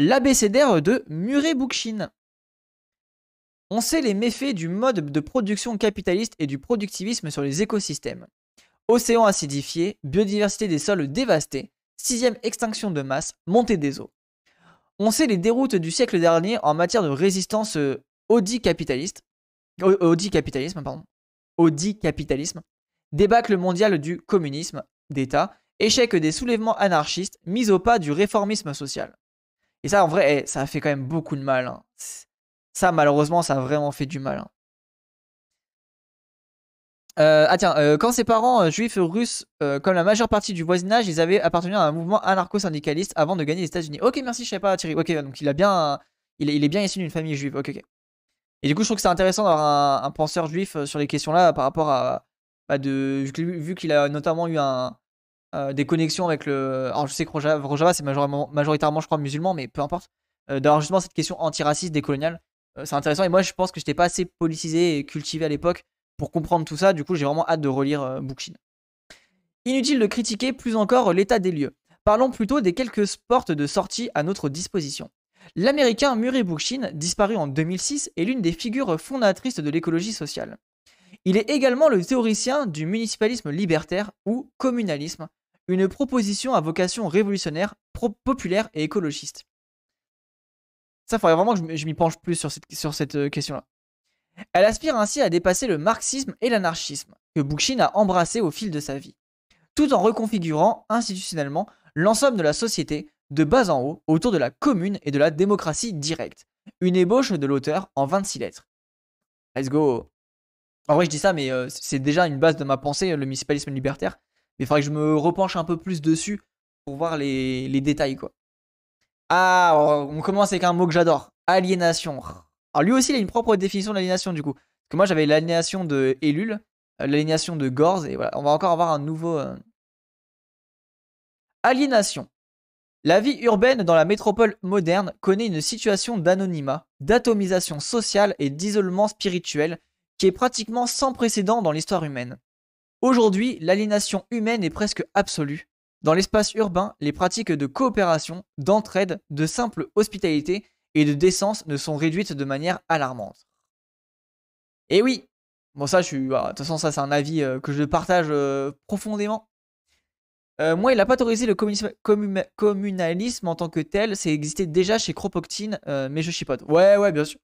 L'abécédaire de Murray Bookchin. On sait les méfaits du mode de production capitaliste et du productivisme sur les écosystèmes. Océans acidifiés, biodiversité des sols dévastée, sixième extinction de masse, montée des eaux. On sait les déroutes du siècle dernier en matière de résistance euh, au capitaliste, euh, capitalisme, capitalisme, débâcle mondial du communisme d'État, échec des soulèvements anarchistes, mise au pas du réformisme social. Et ça, en vrai, eh, ça a fait quand même beaucoup de mal. Hein. Ça, malheureusement, ça a vraiment fait du mal. Hein. Euh, ah tiens, euh, quand ses parents euh, juifs russes, comme la majeure partie du voisinage, ils avaient appartenu à un mouvement anarcho-syndicaliste avant de gagner les États-Unis. Ok, merci, je sais pas, Thierry. Ok, donc il a bien, il, est, bien issu d'une famille juive. Ok, Et du coup, je trouve que c'est intéressant d'avoir un, penseur juif sur les questions là par rapport à, bah, vu qu'il a notamment eu un, euh, des connexions avec le. Alors je sais que Rojava, c'est majoritairement, je crois, musulman, mais peu importe. Euh, d'avoir justement cette question antiraciste, décoloniale, euh, c'est intéressant. Et moi, je pense que j'étais pas assez politisé et cultivé à l'époque pour comprendre tout ça. Du coup, j'ai vraiment hâte de relire Bookchin. Inutile de critiquer plus encore l'état des lieux. Parlons plutôt des quelques portes de sortie à notre disposition. L'américain Murray Bookchin, disparu en 2006, est l'une des figures fondatrices de l'écologie sociale. Il est également le théoricien du municipalisme libertaire ou communalisme, une proposition à vocation révolutionnaire, populaire et écologiste. Ça, il faudrait vraiment que je m'y penche plus sur cette, euh, question-là. Elle aspire ainsi à dépasser le marxisme et l'anarchisme, que Bookchin a embrassé au fil de sa vie, tout en reconfigurant institutionnellement l'ensemble de la société, de bas en haut, autour de la commune et de la démocratie directe. Une ébauche de l'auteur en 26 lettres. Let's go En vrai, je dis ça, mais euh, c'est déjà une base de ma pensée, le municipalisme libertaire. Mais il faudrait que je me repenche un peu plus dessus pour voir les, détails, quoi. Ah, on commence avec un mot que j'adore. Aliénation. Alors lui aussi, il a une propre définition de l'aliénation, du coup. Parce que moi, j'avais l'aliénation de Elul, l'aliénation de Gorz, et voilà. On va encore avoir un nouveau... Euh, aliénation. La vie urbaine dans la métropole moderne connaît une situation d'anonymat, d'atomisation sociale et d'isolement spirituel qui est pratiquement sans précédent dans l'histoire humaine. Aujourd'hui, l'aliénation humaine est presque absolue. Dans l'espace urbain, les pratiques de coopération, d'entraide, de simple hospitalité et de décence ne sont réduites de manière alarmante. Et eh oui, bon ça je suis... Bah, de toute façon ça c'est un avis euh, que je partage euh, profondément. Euh, moi, il a pas autorisé le communalisme en tant que tel, c'est existé déjà chez Kropotkin, mais je chipote. Ouais, ouais, bien sûr.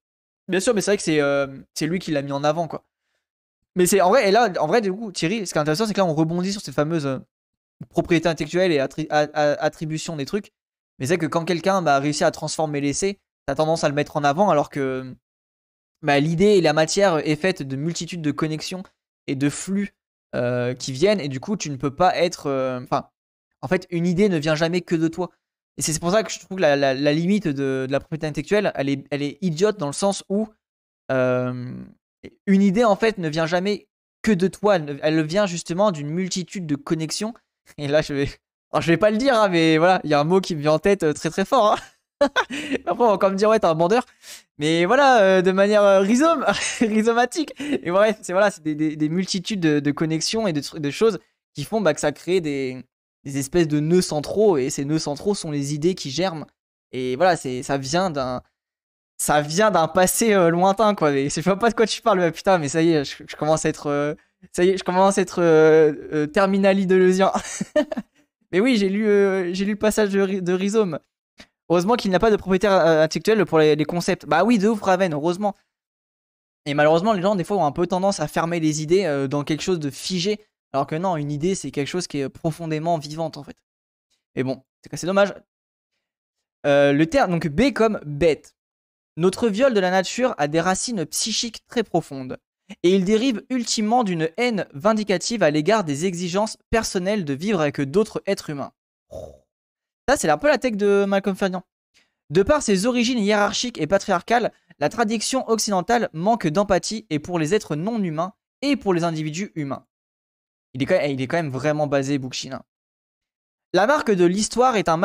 Bien sûr, mais c'est vrai que c'est lui qui l'a mis en avant, quoi. Mais c'est en vrai, et là, en vrai, du coup, Thierry, ce qui est intéressant, c'est que là, on rebondit sur cette fameuse euh, propriété intellectuelle et attribution des trucs. Mais c'est que quand quelqu'un bah, réussi à transformer l'essai, t'as tendance à le mettre en avant, alors que bah, l'idée et la matière est faite de multitudes de connexions et de flux euh, qui viennent, et du coup, tu ne peux pas être. Euh, enfin, en fait, une idée ne vient jamais que de toi. Et c'est pour ça que je trouve que la, limite de, la propriété intellectuelle, elle est, elle est idiote dans le sens où une idée, en fait, ne vient jamais que de toi. Elle, vient justement d'une multitude de connexions. Et là, je vais. je vais pas le dire, hein, mais voilà, il y a un mot qui me vient en tête euh, très très fort. Hein. Après, on va encore me dire, ouais, t'es un bandeur. Mais voilà, euh, de manière euh, rhizome, rhizomatique. Et bref, c'est voilà, c'est des, multitudes de, connexions et de, de, choses qui font bah, que ça crée des, espèces de nœuds centraux. Et ces nœuds centraux sont les idées qui germent. Et voilà, c'est, ça vient d'un, ça vient d'un passé euh, lointain, quoi. Mais je sais pas de quoi tu parles, mais putain, mais ça y est, je, commence à être. Euh, ça y est, je commence à être euh, terminal terminali mais oui, j'ai lu, j'ai lu le passage de, Rhizome. Heureusement qu'il n'a pas de propriétaire intellectuel pour les, les, concepts. Bah oui, de ouf, Raven, heureusement. Et malheureusement, les gens, des fois, ont un peu tendance à fermer les idées dans quelque chose de figé. Alors que non, une idée, c'est quelque chose qui est profondément vivante, en fait. Mais bon, c'est dommage. le terme, donc B comme bête. Notre viol de la nature a des racines psychiques très profondes, et il dérive ultimement d'une haine vindicative à l'égard des exigences personnelles de vivre avec d'autres êtres humains. Ça, c'est un peu la tech de Malcolm Ferdinand. De par ses origines hiérarchiques et patriarcales, la tradition occidentale manque d'empathie et pour les êtres non humains et pour les individus humains. Il est quand même, vraiment basé Bookchin. La marque de l'histoire est un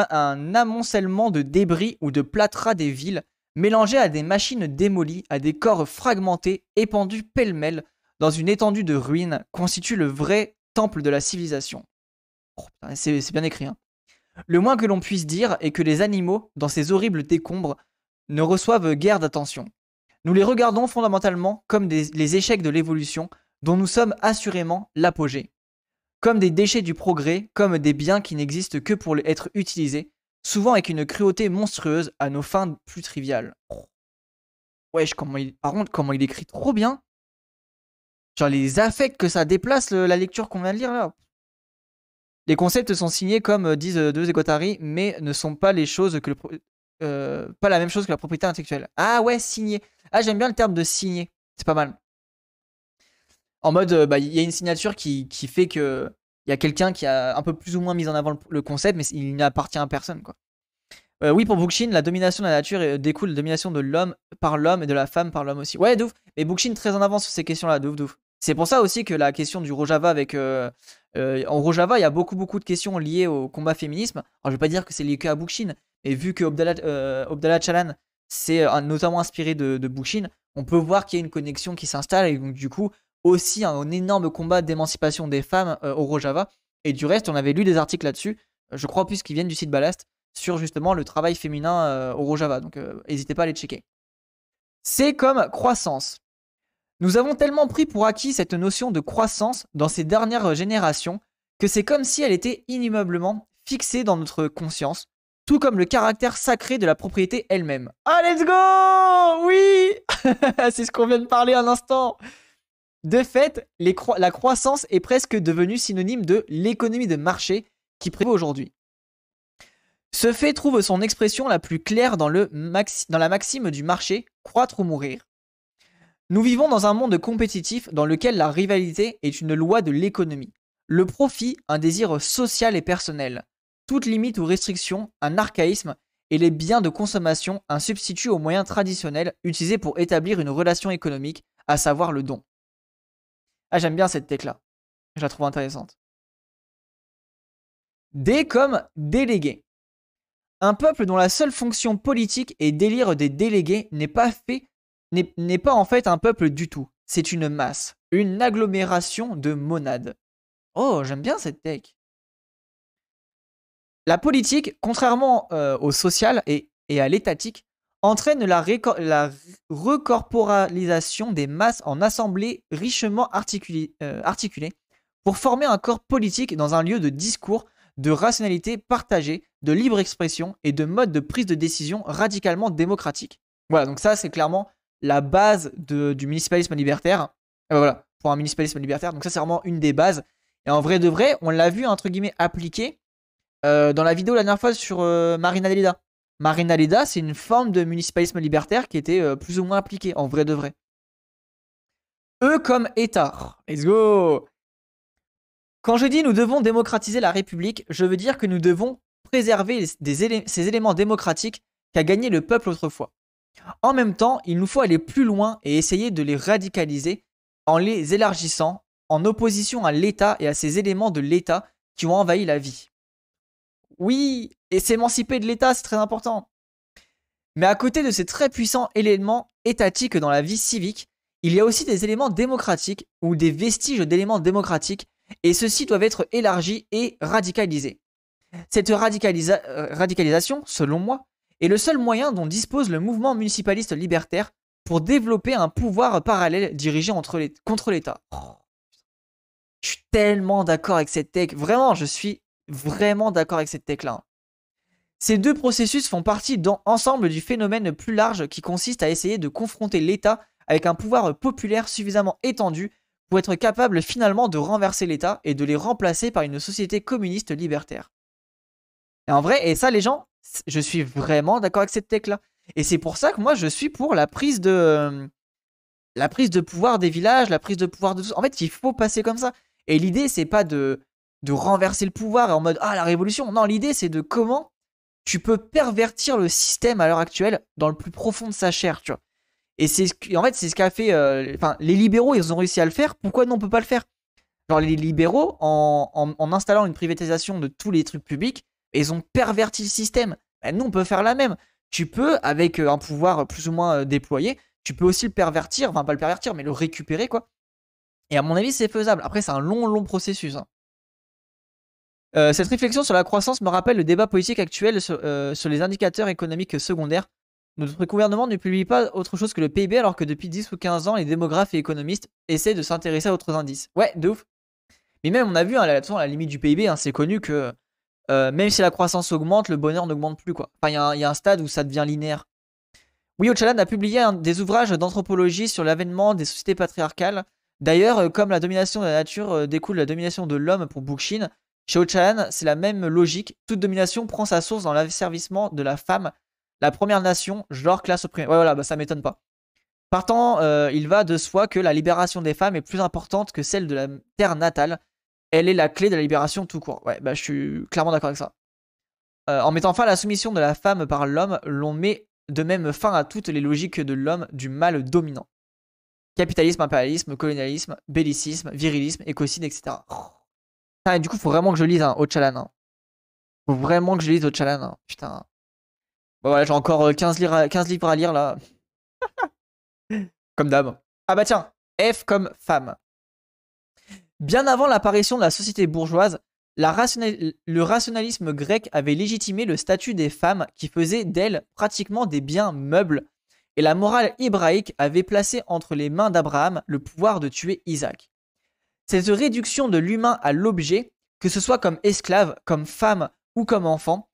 amoncellement de débris ou de plâtras des villes mélangés à des machines démolies, à des corps fragmentés, épandus pêle-mêle dans une étendue de ruines, constitue le vrai temple de la civilisation. Oh, c'est, bien écrit. Hein. Le moins que l'on puisse dire est que les animaux, dans ces horribles décombres, ne reçoivent guère d'attention. Nous les regardons fondamentalement comme des, les échecs de l'évolution, dont nous sommes assurément l'apogée. Comme des déchets du progrès, comme des biens qui n'existent que pour être utilisés, souvent avec une cruauté monstrueuse à nos fins plus triviales. Wesh, comment il... par contre, comment il écrit trop bien. Genre les affects que ça déplace la lecture qu'on vient de lire là. Les concepts sont signés comme euh, disent euh, deux équatari mais ne sont pas les choses que le euh, pas la même chose que la propriété intellectuelle. Ah ouais, signé. Ah j'aime bien le terme de signé. C'est pas mal. En mode, bah, il y a une signature qui, qui fait que il y a quelqu'un qui a un peu plus ou moins mis en avant le, concept, mais il n'appartient à personne. Quoi. Euh, oui, pour Bookchin, la domination de la nature euh, découle de la domination de l'homme par l'homme et de la femme par l'homme aussi. Ouais, d'ouf. Mais Bookchin, très en avance sur ces questions-là, d'ouf, d'ouf. C'est pour ça aussi que la question du Rojava avec. Euh, en Rojava, il y a beaucoup, beaucoup de questions liées au combat féminisme. Alors, je vais pas dire que c'est lié que à Bookchin, mais vu que Obdallah Chalan s'est notamment inspiré de, de on peut voir qu'il y a une connexion qui s'installe et donc, du coup, aussi un énorme combat d'émancipation des femmes euh, au Rojava. Et du reste, on avait lu des articles là-dessus, euh, je crois puisqu'ils viennent du site Ballast, sur justement le travail féminin euh, au Rojava. Donc n'hésitez pas à les checker. C'est comme croissance. Nous avons tellement pris pour acquis cette notion de croissance dans ces dernières générations que c'est comme si elle était inémeublement fixée dans notre conscience, tout comme le caractère sacré de la propriété elle-même. Ah, let's go Oui C'est ce qu'on vient de parler un instant de fait, la croissance est presque devenue synonyme de l'économie de marché qui prévaut aujourd'hui. Ce fait trouve son expression la plus claire dans, dans la maxime du marché, croître ou mourir. Nous vivons dans un monde compétitif dans lequel la rivalité est une loi de l'économie. Le profit, un désir social et personnel. Toute limite ou restriction, un archaïsme, et les biens de consommation, un substitut aux moyens traditionnels utilisés pour établir une relation économique, à savoir le don. Ah, j'aime bien cette tech-là. Je la trouve intéressante. D comme délégué. Un peuple dont la seule fonction politique est d'élire des délégués n'est pas fait n'est pas en fait un peuple du tout. C'est une masse, une agglomération de monades. Oh, j'aime bien cette tech. La politique, contrairement euh, au social et à l'étatique, entraîne la, la recorporalisation des masses en assemblées richement euh, articulées pour former un corps politique dans un lieu de discours, de rationalité partagée, de libre expression et de mode de prise de décision radicalement démocratique. Voilà, donc ça c'est clairement la base de, du municipalisme libertaire. Ah bah voilà, pour un municipalisme libertaire, donc ça c'est vraiment une des bases. Et en vrai de vrai, on l'a vu entre guillemets appliqué euh, dans la vidéo la dernière fois sur euh, Marina Delida. Marina Leda, c'est une forme de municipalisme libertaire qui était euh, plus ou moins appliquée, en vrai de vrai. Eux comme État. Let's go Quand je dis nous devons démocratiser la République, je veux dire que nous devons préserver ces éléments démocratiques qu'a gagné le peuple autrefois. En même temps, il nous faut aller plus loin et essayer de les radicaliser en les élargissant, en opposition à l'État et à ces éléments de l'État qui ont envahi la vie. Oui, et s'émanciper de l'État, c'est très important. Mais à côté de ces très puissants éléments étatiques dans la vie civique, il y a aussi des éléments démocratiques ou des vestiges d'éléments démocratiques, et ceux-ci doivent être élargis et radicalisés. Cette euh, radicalisation, selon moi, est le seul moyen dont dispose le mouvement municipaliste libertaire pour développer un pouvoir parallèle dirigé contre l'État. Oh, je suis tellement d'accord avec cette tech, vraiment, je suis vraiment d'accord avec cette tech là. Ces deux processus font partie dans, ensemble du phénomène plus large qui consiste à essayer de confronter l'État avec un pouvoir populaire suffisamment étendu pour être capable finalement de renverser l'État et de les remplacer par une société communiste libertaire. Et en vrai, et ça les gens, je suis vraiment d'accord avec cette tech là. Et c'est pour ça que moi je suis pour la prise de euh, la prise de pouvoir des villages, la prise de pouvoir de En fait, il faut passer comme ça. Et l'idée c'est pas de de renverser le pouvoir en mode ah la révolution. Non, l'idée c'est de comment tu peux pervertir le système à l'heure actuelle dans le plus profond de sa chair, tu vois. Et c'est en fait c'est ce qu'a fait, euh, enfin les libéraux ils ont réussi à le faire. Pourquoi nous on peut pas le faire Genre les libéraux en, en, installant une privatisation de tous les trucs publics, ils ont perverti le système. Ben, nous on peut faire la même. Tu peux avec euh, un pouvoir plus ou moins euh, déployé, tu peux aussi le pervertir, enfin pas le pervertir mais le récupérer quoi. Et à mon avis c'est faisable. Après c'est un long long processus. Hein. Euh, cette réflexion sur la croissance me rappelle le débat politique actuel euh, sur, les indicateurs économiques secondaires. Notre gouvernement ne publie pas autre chose que le PIB alors que depuis 10 ou 15 ans, les démographes et économistes essaient de s'intéresser à d'autres indices. Ouais, de ouf. Mais même, on a vu, hein, à, la, la limite du PIB, hein, c'est connu que euh, même si la croissance augmente, le bonheur n'augmente plus. quoi. il y, a un stade où ça devient linéaire. Oui, Ochalan a publié des ouvrages d'anthropologie sur l'avènement des sociétés patriarcales. D'ailleurs, comme la domination de la nature découle de la domination de l'homme pour Bookchin, chez c'est la même logique. Toute domination prend sa source dans l'asservissement de la femme, la première nation, genre classe opprimée. Ouais, voilà, bah, ça m'étonne pas. Partant, euh, il va de soi que la libération des femmes est plus importante que celle de la terre natale. Elle est la clé de la libération tout court. Ouais, bah, je suis clairement d'accord avec ça. Euh, en mettant fin à la soumission de la femme par l'homme, l'on met de même fin à toutes les logiques de l'homme du mal dominant. Capitalisme, impérialisme, colonialisme, bellicisme, virilisme, écocide, etc. Ah du coup, faut vraiment que je lise un hein, Ochalan. Hein. Faut vraiment que je lise Ocalan. Hein, putain. Bon, voilà, j'ai encore 15, euh, livres, à lire là. comme d'hab. Ah bah tiens, F comme femme. Bien avant l'apparition de la société bourgeoise, le rationalisme grec avait légitimé le statut des femmes qui faisaient d'elles pratiquement des biens meubles, et la morale hébraïque avait placé entre les mains d'Abraham le pouvoir de tuer Isaac cette réduction de l'humain à l'objet, que ce soit comme esclave, comme femme ou comme enfant,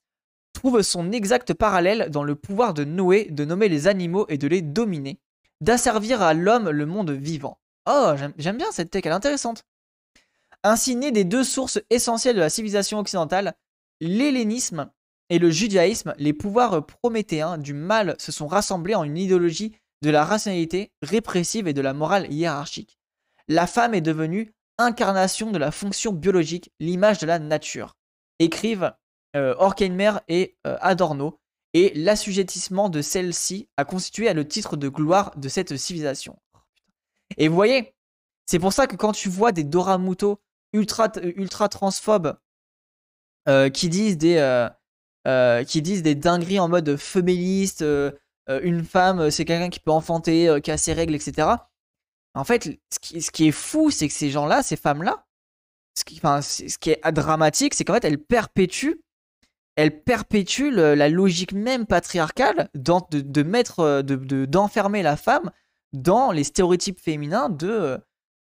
trouve son exact parallèle dans le pouvoir de Noé de nommer les animaux et de les dominer, d'asservir à l'homme le monde vivant. Oh, j'aime bien cette tech, elle est intéressante. Ainsi né des deux sources essentielles de la civilisation occidentale, l'hellénisme et le judaïsme, les pouvoirs prométhéens du mal se sont rassemblés en une idéologie de la rationalité répressive et de la morale hiérarchique. La femme est devenue incarnation de la fonction biologique, l'image de la nature, écrivent euh, et euh, Adorno, et l'assujettissement de celle-ci a constitué le titre de gloire de cette civilisation. Et vous voyez, c'est pour ça que quand tu vois des Doramuto ultra, euh, ultra transphobes euh, qui, disent des, qui disent des dingueries en mode féministe, une femme c'est quelqu'un qui peut enfanter, qui a ses règles, etc., en fait, ce qui, est fou, c'est que ces gens-là, ces femmes-là, ce qui, est dramatique, c'est qu'en fait, elles perpétuent, elles perpétuent la logique même patriarcale de, mettre, euh, d'enfermer la femme dans les stéréotypes féminins de,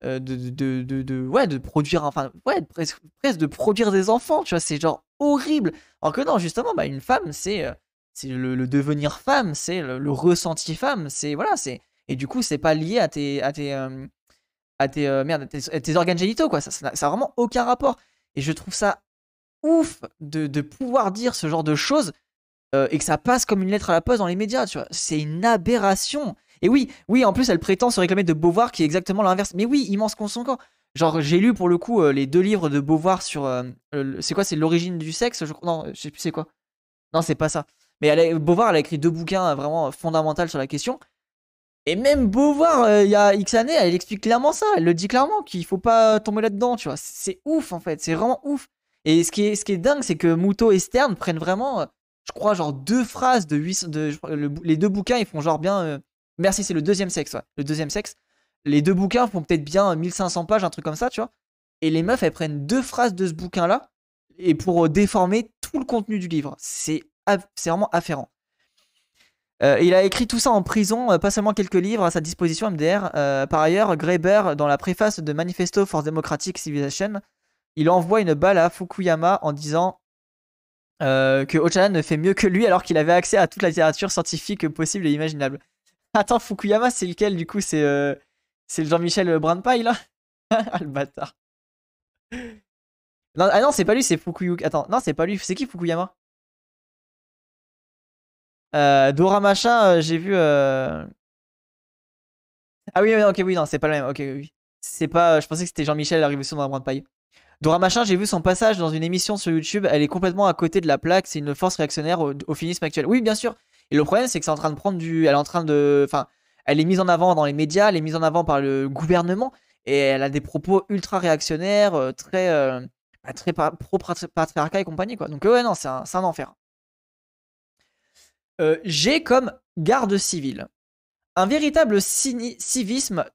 euh, de, ouais, de produire, enfin, presque, de produire des enfants, tu vois, c'est genre horrible. Alors que non, justement, bah, une femme, c'est, euh, c'est le, devenir femme, c'est le, le ressenti femme, c'est, voilà, c'est, et du coup, c'est pas lié à tes, à tes, euh, à tes, euh, merde, tes, organes génitaux, quoi. Ça, ça, a vraiment aucun rapport. Et je trouve ça ouf de, de pouvoir dire ce genre de choses euh, et que ça passe comme une lettre à la poste dans les médias, tu vois. C'est une aberration. Et oui, oui, en plus, elle prétend se réclamer de Beauvoir, qui est exactement l'inverse. Mais oui, immense consent Genre, j'ai lu pour le coup les deux livres de Beauvoir sur. c'est quoi C'est l'origine du sexe Non, je sais plus c'est quoi. Non, c'est pas ça. Mais elle Beauvoir, elle a écrit deux bouquins vraiment fondamentaux sur la question. Et même Beauvoir, euh, il y a X années, elle explique clairement ça. Elle le dit clairement qu'il faut pas tomber là-dedans, tu vois. C'est ouf, en fait. C'est vraiment ouf. Et ce qui est, ce qui est dingue, c'est que Muto et Stern prennent vraiment, euh, je crois, genre deux phrases de 800. De, les deux bouquins, ils font genre bien. Euh, merci, c'est le deuxième sexe, ouais. Le deuxième sexe. Les deux bouquins font peut-être bien 1500 pages, un truc comme ça, tu vois. Et les meufs, elles prennent deux phrases de ce bouquin-là et pour déformer tout le contenu du livre. C'est vraiment afférent. Euh, il a écrit tout ça en prison, euh, pas seulement quelques livres à sa disposition MDR. Euh, par ailleurs, Graeber, dans la préface de Manifesto for Democratic Civilization, il envoie une balle à Fukuyama en disant que Ochanan ne fait mieux que lui alors qu'il avait accès à toute la littérature scientifique possible et imaginable. Attends, Fukuyama, c'est lequel du coup C'est le Jean-Michel brandpaille là Ah le bâtard non, Ah non, c'est pas lui, c'est Fukuyama. Attends, non, c'est pas lui. C'est qui Fukuyama euh, Dora Machin, euh, j'ai vu. Euh, ah oui, ok, oui, non, c'est pas le même. Ok, oui. C'est pas. Je pensais que c'était Jean-Michel arrivé sur dans la de paille. Dora Machin, j'ai vu son passage dans une émission sur YouTube. Elle est complètement à côté de la plaque. C'est une force réactionnaire au, finisme actuel. Oui, bien sûr. Et le problème, c'est que c'est en train de prendre du. Elle est en train de. Enfin, elle est mise en avant dans les médias, elle est mise en avant par le gouvernement. Et elle a des propos ultra réactionnaires, très. Bah, très pro-patriarcat et compagnie, quoi. Donc, ouais, non, c'est un enfer. Euh, j'ai comme garde civile un véritable civisme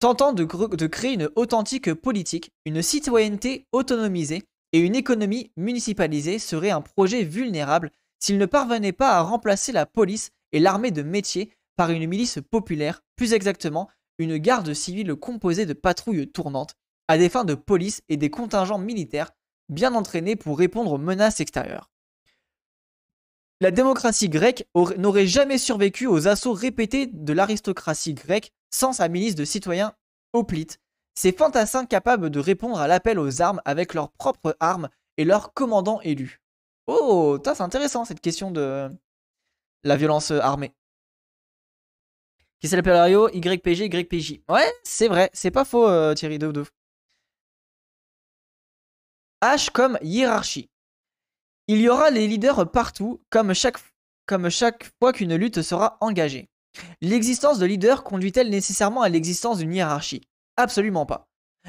tentant de, de créer une authentique politique, une citoyenneté autonomisée et une économie municipalisée serait un projet vulnérable s'il ne parvenait pas à remplacer la police et l'armée de métier par une milice populaire, plus exactement une garde civile composée de patrouilles tournantes, à des fins de police et des contingents militaires bien entraînés pour répondre aux menaces extérieures. La démocratie grecque n'aurait jamais survécu aux assauts répétés de l'aristocratie grecque sans sa milice de citoyens hoplites. Ces fantassins capables de répondre à l'appel aux armes avec leurs propres armes et leurs commandants élus. Oh, c'est intéressant cette question de la violence euh, armée. Qui c'est Pelario YPG, YPJ. Ouais, c'est vrai, c'est pas faux, euh, Thierry de H comme hiérarchie. Il y aura les leaders partout, comme chaque, fois qu'une lutte sera engagée. L'existence de leaders conduit-elle nécessairement à l'existence d'une hiérarchie Absolument pas.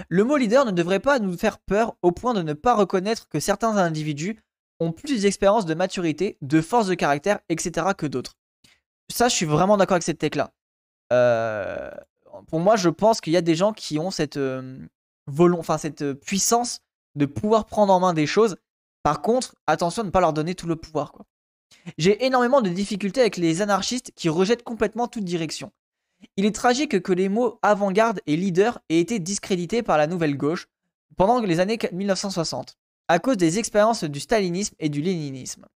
Le mot leader ne devrait pas nous faire peur au point de ne pas reconnaître que certains individus ont plus d'expérience de maturité, de force de caractère, etc. que d'autres. Ça, je suis vraiment d'accord avec cette tech-là. Euh, pour moi, je pense qu'il y a des gens qui ont cette, euh, cette euh, puissance de pouvoir prendre en main des choses par contre, attention à ne pas leur donner tout le pouvoir. J'ai énormément de difficultés avec les anarchistes qui rejettent complètement toute direction. Il est tragique que les mots avant-garde et leader aient été discrédités par la nouvelle gauche pendant les années 1960, à cause des expériences du stalinisme et du léninisme.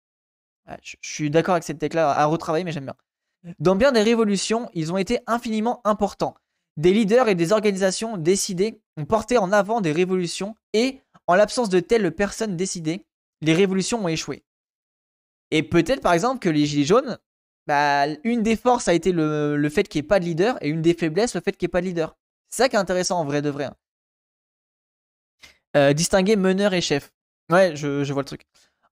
Je suis d'accord avec cette tech-là à retravailler, mais j'aime bien. Dans bien des révolutions, ils ont été infiniment importants. Des leaders et des organisations décidées ont porté en avant des révolutions et, en l'absence de telles personnes décidées, les révolutions ont échoué. Et peut-être par exemple que les Gilets jaunes, bah, une des forces a été le, fait qu'il n'y ait pas de leader et une des faiblesses le fait qu'il n'y ait pas de leader. C'est ça qui est intéressant en vrai de vrai. Hein. Euh, distinguer meneur et chef. Ouais, je, vois le truc.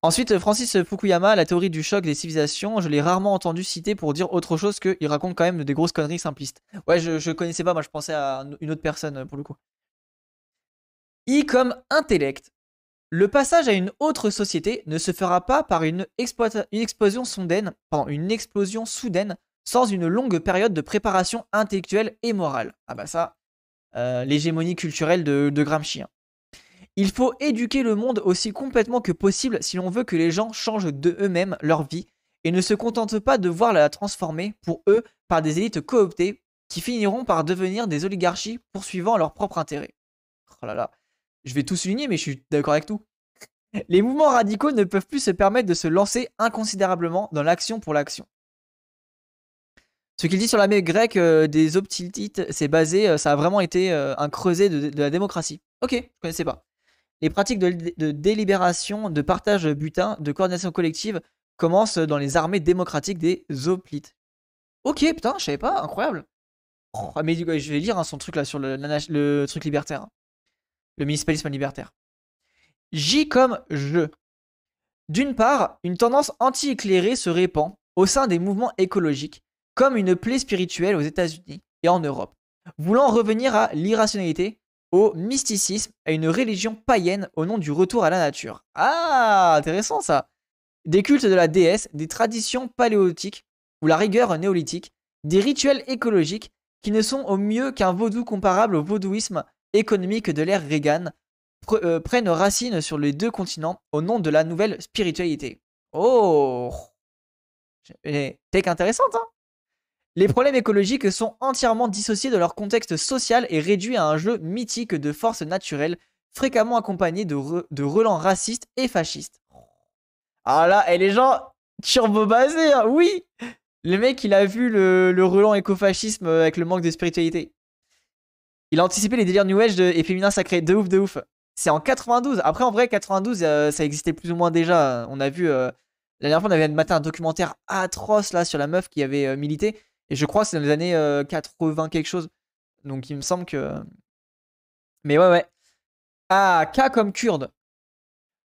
Ensuite, Francis Fukuyama, la théorie du choc des civilisations, je l'ai rarement entendu citer pour dire autre chose qu'il raconte quand même des grosses conneries simplistes. Ouais, je, je connaissais pas, moi je pensais à une autre personne pour le coup. I comme intellect. Le passage à une autre société ne se fera pas par une, explosion soudaine, sans une longue période de préparation intellectuelle et morale. Ah bah ça, euh, l'hégémonie culturelle de, Gramsci. Hein. Il faut éduquer le monde aussi complètement que possible si l'on veut que les gens changent de eux-mêmes leur vie et ne se contentent pas de voir la transformer pour eux par des élites cooptées qui finiront par devenir des oligarchies poursuivant leur propre intérêt. Oh là là je vais tout souligner, mais je suis d'accord avec tout. Les mouvements radicaux ne peuvent plus se permettre de se lancer inconsidérablement dans l'action pour l'action. Ce qu'il dit sur la grecque euh, des optilites, c'est basé, euh, ça a vraiment été euh, un creuset de, la démocratie. Ok, je connaissais pas. Les pratiques de, délibération, de partage butin, de coordination collective commencent dans les armées démocratiques des hoplites. Ok, putain, je savais pas, incroyable. Oh, mais je vais lire hein, son truc là sur le truc libertaire. Hein le municipalisme libertaire. J comme je. D'une part, une tendance anti-éclairée se répand au sein des mouvements écologiques comme une plaie spirituelle aux États-Unis et en Europe, voulant revenir à l'irrationalité, au mysticisme, à une religion païenne au nom du retour à la nature. Ah, intéressant ça Des cultes de la déesse, des traditions paléolithiques ou la rigueur néolithique, des rituels écologiques qui ne sont au mieux qu'un vaudou comparable au vaudouisme économiques de l'ère Reagan euh, prennent racine sur les deux continents au nom de la nouvelle spiritualité. Oh Tech intéressante, hein Les problèmes écologiques sont entièrement dissociés de leur contexte social et réduits à un jeu mythique de forces naturelles, fréquemment accompagné de, relents racistes et fascistes. Ah là, et les gens, turbo-basés, hein oui le mec, il a vu le, le relent fascisme avec le manque de spiritualité. Il a anticipé les délires New Age de, et féminin sacré. De ouf, de ouf. C'est en 92. Après, en vrai, 92, euh, ça existait plus ou moins déjà. On a vu. Euh, la dernière fois, on avait matin un documentaire atroce là sur la meuf qui avait euh, milité. Et je crois que c'est dans les années 80 quelque chose. Donc il me semble que. Mais ouais, ouais. Ah, K comme kurde.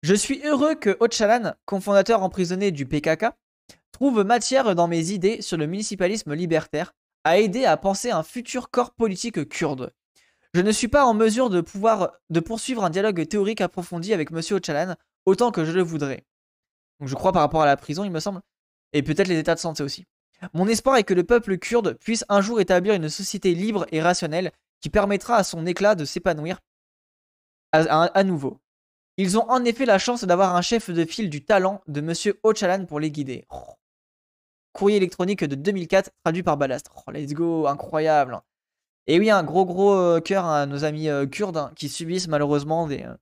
Je suis heureux que Ocalan, cofondateur emprisonné du PKK, trouve matière dans mes idées sur le municipalisme libertaire à aider à penser un futur corps politique kurde. Je ne suis pas en mesure de pouvoir de poursuivre un dialogue théorique approfondi avec Monsieur Ocalan autant que je le voudrais. Donc je crois par rapport à la prison, il me semble, et peut-être les états de santé aussi. Mon espoir est que le peuple kurde puisse un jour établir une société libre et rationnelle qui permettra à son éclat de s'épanouir à, nouveau. Ils ont en effet la chance d'avoir un chef de file du talent de Monsieur Ochalan pour les guider. Courrier électronique de 2004, traduit par Ballast. Oh, let's go, incroyable. Hein. Et oui, un gros gros euh, cœur à nos amis euh, kurdes hein, qui subissent malheureusement des, euh,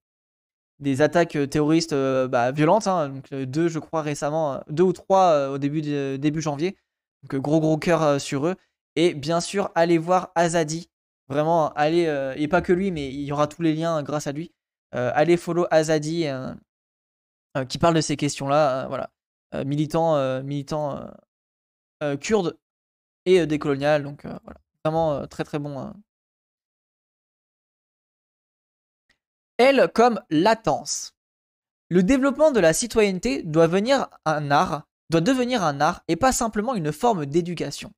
des attaques terroristes bah, violentes. Hein. donc deux, je crois récemment, deux ou trois au début, début janvier. Donc gros gros cœur sur eux. Et bien sûr, allez voir Azadi. Vraiment, allez, et pas que lui, mais il y aura tous les liens hein, grâce à lui. allez follow Azadi qui parle de ces questions-là. voilà. militant militant kurde et décolonial. Donc voilà. Vraiment très très bon. Hein. Elle comme latence. Le développement de la citoyenneté doit, venir un art, doit devenir un art et pas simplement une forme d'éducation.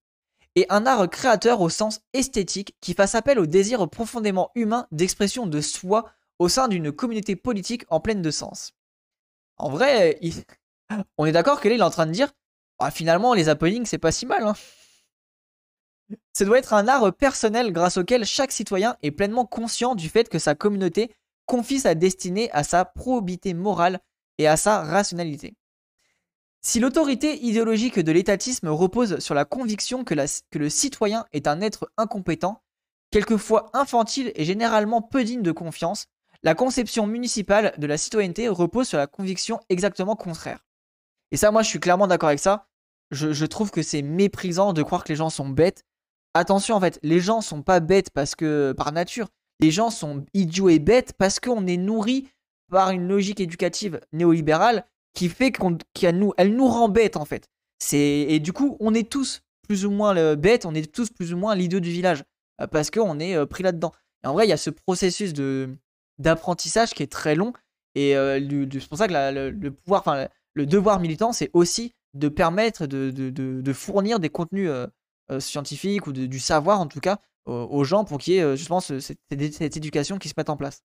Et un art créateur au sens esthétique qui fasse appel au désir profondément humain d'expression de soi au sein d'une communauté politique en pleine de sens. En vrai, on est d'accord qu'elle est en train de dire «Bah, finalement, les appellings c'est pas si mal. Hein. « Ce doit être un art personnel grâce auquel chaque citoyen est pleinement conscient du fait que sa communauté confie sa destinée à sa probité morale et à sa rationalité. Si l'autorité idéologique de l'étatisme repose sur la conviction que, le citoyen est un être incompétent, quelquefois infantile et généralement peu digne de confiance, la conception municipale de la citoyenneté repose sur la conviction exactement contraire. Et ça, moi, je suis clairement d'accord avec ça. je trouve que c'est méprisant de croire que les gens sont bêtes attention en fait, les gens sont pas bêtes parce que par nature, les gens sont idiots et bêtes parce qu'on est nourri par une logique éducative néolibérale qui fait qu'on, qu'elle nous, elle nous rend bêtes en fait. C'est et du coup, on est tous plus ou moins euh, bêtes, on est tous plus ou moins l'idiot du village euh, parce qu'on est euh, pris là-dedans. en vrai, il y a ce processus de d'apprentissage qui est très long et c'est pour ça que le, pouvoir, enfin le devoir militant, c'est aussi de permettre de, de, fournir des contenus euh, scientifique ou du savoir en tout cas aux gens pour qu'il y ait euh, justement cette, éducation qui se mette en place.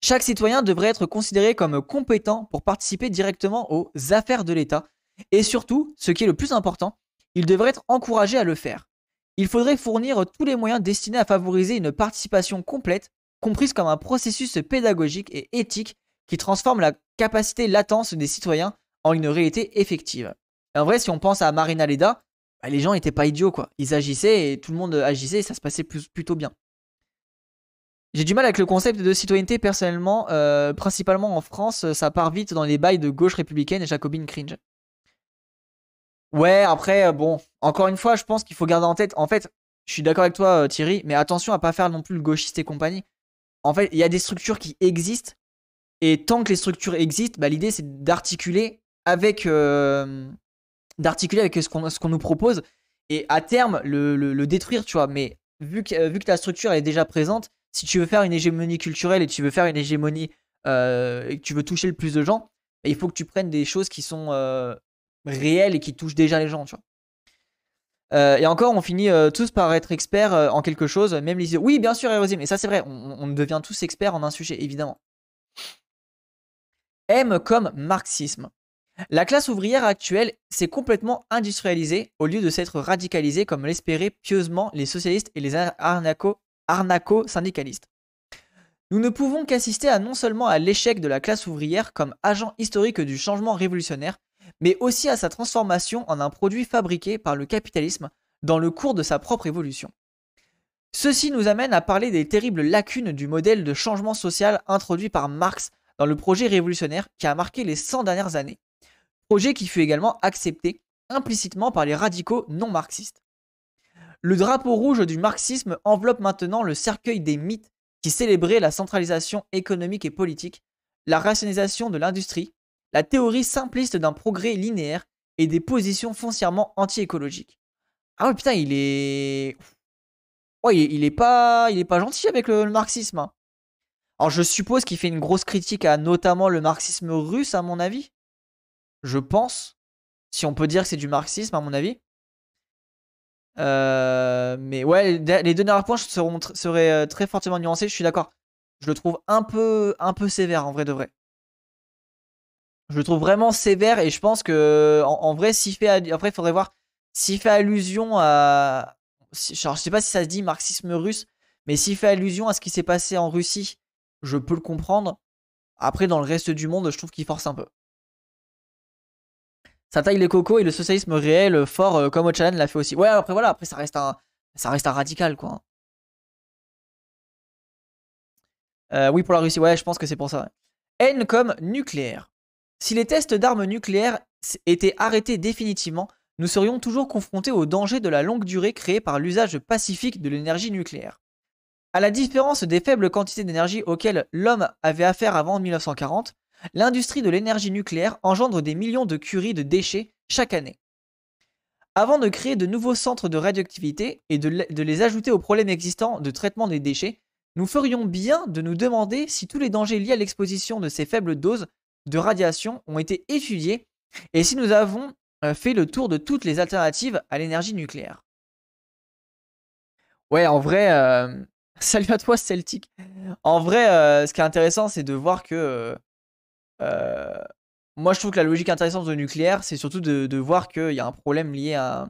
Chaque citoyen devrait être considéré comme compétent pour participer directement aux affaires de l'État. Et surtout, ce qui est le plus important, il devrait être encouragé à le faire. Il faudrait fournir tous les moyens destinés à favoriser une participation complète, comprise comme un processus pédagogique et éthique qui transforme la capacité latence des citoyens en une réalité effective. en vrai, si on pense à Marina Leda, bah, les gens n'étaient pas idiots, quoi. Ils agissaient et tout le monde euh, agissait et ça se passait plutôt bien. J'ai du mal avec le concept de citoyenneté personnellement, euh, principalement en France, ça part vite dans les bails de gauche républicaine et jacobine cringe. Ouais, après, euh, bon, encore une fois, je pense qu'il faut garder en tête, en fait, je suis d'accord avec toi Thierry, mais attention à pas faire non plus le gauchiste et compagnie. En fait, il y a des structures qui existent, et tant que les structures existent, bah, l'idée c'est d'articuler avec, d'articuler avec ce qu'on nous propose et à terme le, détruire, tu vois. Mais vu que, euh, vu que la structure est déjà présente, si tu veux faire une hégémonie culturelle et tu veux faire une hégémonie euh, et tu veux toucher le plus de gens, il faut que tu prennes des choses qui sont euh, réelles et qui touchent déjà les gens, tu vois. et encore, on finit tous par être experts en quelque chose, même les Oui, bien sûr, Erosim, mais ça c'est vrai, on, on, devient tous experts en un sujet, évidemment. M comme marxisme. La classe ouvrière actuelle s'est complètement industrialisée au lieu de s'être radicalisée comme l'espéraient pieusement les socialistes et les arnaco-syndicalistes. Nous ne pouvons qu'assister à non seulement à l'échec de la classe ouvrière comme agent historique du changement révolutionnaire, mais aussi à sa transformation en un produit fabriqué par le capitalisme dans le cours de sa propre évolution. Ceci nous amène à parler des terribles lacunes du modèle de changement social introduit par Marx dans le projet révolutionnaire qui a marqué les 100 dernières années projet qui fut également accepté implicitement par les radicaux non marxistes. Le drapeau rouge du marxisme enveloppe maintenant le cercueil des mythes qui célébraient la centralisation économique et politique, la rationalisation de l'industrie, la théorie simpliste d'un progrès linéaire et des positions foncièrement anti-écologiques. Ah ouais, putain, il est. Ouais, il est, pas, il est pas gentil avec le, marxisme. Hein. Alors je suppose qu'il fait une grosse critique à notamment le marxisme russe, à mon avis je pense, si on peut dire que c'est du marxisme à mon avis. Euh, mais ouais, les deux derniers points seraient euh, très fortement nuancés, je suis d'accord. Je le trouve un peu, un peu sévère en vrai de vrai. Je le trouve vraiment sévère et je pense que en, vrai, s'il fait, après, il faudrait voir s'il fait allusion à, Je je sais pas si ça se dit marxisme russe, mais s'il fait allusion à ce qui s'est passé en Russie, je peux le comprendre. Après, dans le reste du monde, je trouve qu'il force un peu ça taille les cocos et le socialisme réel euh, fort euh, comme Ochanan l'a fait aussi. Ouais, après voilà, après ça reste un, ça reste un radical quoi. Euh, oui, pour la Russie, ouais, je pense que c'est pour ça. N comme nucléaire. Si les tests d'armes nucléaires étaient arrêtés définitivement, nous serions toujours confrontés au danger de la longue durée créée par l'usage pacifique de l'énergie nucléaire. À la différence des faibles quantités d'énergie auxquelles l'homme avait affaire avant 1940, l'industrie de l'énergie nucléaire engendre des millions de curies de déchets chaque année. Avant de créer de nouveaux centres de radioactivité et de, les ajouter aux problèmes existants de traitement des déchets, nous ferions bien de nous demander si tous les dangers liés à l'exposition de ces faibles doses de radiation ont été étudiés et si nous avons euh, fait le tour de toutes les alternatives à l'énergie nucléaire. Ouais, en vrai, euh, salut à toi Celtic. En vrai, euh, ce qui est intéressant, c'est de voir que euh, moi, je trouve que la logique intéressante du nucléaire, c'est surtout de, voir qu'il y a un problème lié à,